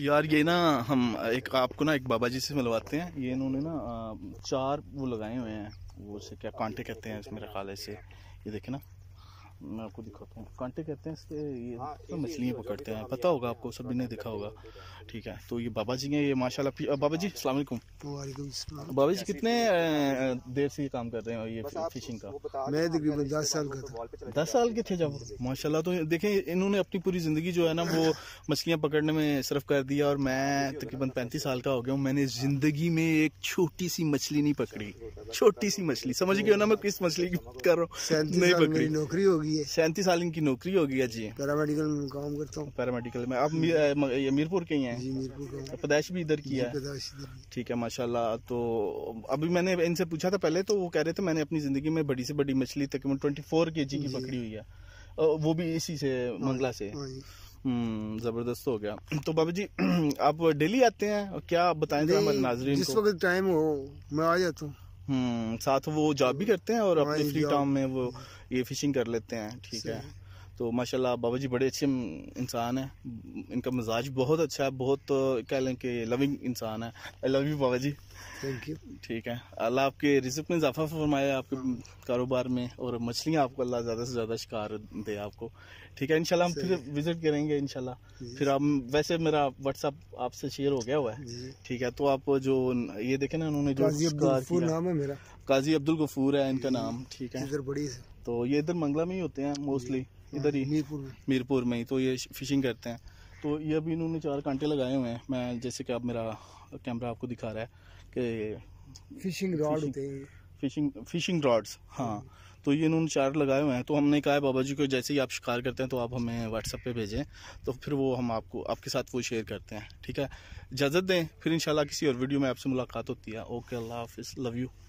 यार ये ना हम एक आपको ना एक बाबा जी से मिलवाते हैं ये इन्होंने ना चार वो लगाए हुए हैं वो से क्या कांटे कहते हैं मेरे ख्याल से ये देखे ना मैं आपको दिखाता हूँ कांटे कहते हैं इसके ये हाँ, तो मछलियाँ पकड़ते तो हैं पता होगा आपको सब ने दिखा होगा ठीक है तो ये बाबा जी हैं ये माशाल्लाह बाबा जी हाँ, तो अस्सलाम बाबा जी कितने देर से ये काम कर रहे हैं ये फिशिंग का मैं तकरीबन दस साल का तो था दस साल के थे जब माशाल्लाह तो देखें इन्होंने अपनी पूरी ज़िंदगी जो है ना वो मछलियाँ पकड़ने में सिर्फ कर दिया और मैं हाँ, तकरीबन पैंतीस साल का हो गया हूँ मैंने हाँ। ज़िंदगी में एक छोटी सी मछली नहीं पकड़ी छोटी सी मछली समझ गए ना मैं किस मछली कर रहा हूँ नहीं पकड़ी नौकरी होगी होगी है सैंतीस साल इनकी नौकरी होगी जी पैरामेडिकल में काम करता हूँ पैरामेडिकल में आप ये मीरपुर के ही हैं जी तो पैदाइश भी इधर की है ठीक है माशाल्लाह तो अभी मैंने इनसे पूछा था पहले तो वो कह रहे थे मैंने अपनी जिंदगी में बड़ी से बड़ी मछली तक ट्वेंटी फोर के जी की पकड़ी हुई है वो भी इसी से हाँ, मंगला से हाँ हम्म, जबरदस्त हो गया तो बाबा जी आप डेली आते हैं क्या बताएं जिस वक्त टाइम हो मैं आ जाता हूँ हम्म, साथ वो जॉब भी करते हैं और हाँ, अपने फ्री टाइम में वो ये फिशिंग कर लेते हैं ठीक है तो माशाल्लाह बाबा जी बड़े अच्छे इंसान हैं इनका मिजाज बहुत अच्छा है बहुत कह लें कि लविंग इंसान है आई लव यू बाबा जी थैंक यू ठीक है अल्लाह आपके रिजक में इजाफा फरमाया आपके हाँ। कारोबार में और मछलियाँ आपको अल्लाह ज़्यादा से ज़्यादा शिकार दे आपको ठीक है इनशाला हम फिर विज़िट करेंगे इनशाला फिर हम वैसे मेरा व्हाट्सअप आपसे शेयर हो गया हुआ है ठीक है तो आप जो ये देखे ना उन्होंने जो नाम है मेरा काजी अब्दुल गफूर है इनका नाम ठीक है तो ये इधर मंगला में ही होते हैं मोस्टली इधर ही मीरपुर मीरपुर में ही तो ये फिशिंग करते हैं तो ये अभी इन्होंने चार कांटे लगाए हुए हैं मैं जैसे कि आप मेरा कैमरा आपको दिखा रहा है कि fishing rod fishing fishing rods हाँ तो ये इन्होंने चार लगाए हुए हैं तो हमने कहा है बाबा जी को जैसे ही आप शिकार करते हैं तो आप हमें व्हाट्सएप पे भेजें तो फिर वो हम आपको आपके साथ वो शेयर करते हैं ठीक है इजाज़त दें फिर इंशाल्लाह किसी और वीडियो में आपसे मुलाकात होती है ओके अल्लाह हाफिज़ लव यू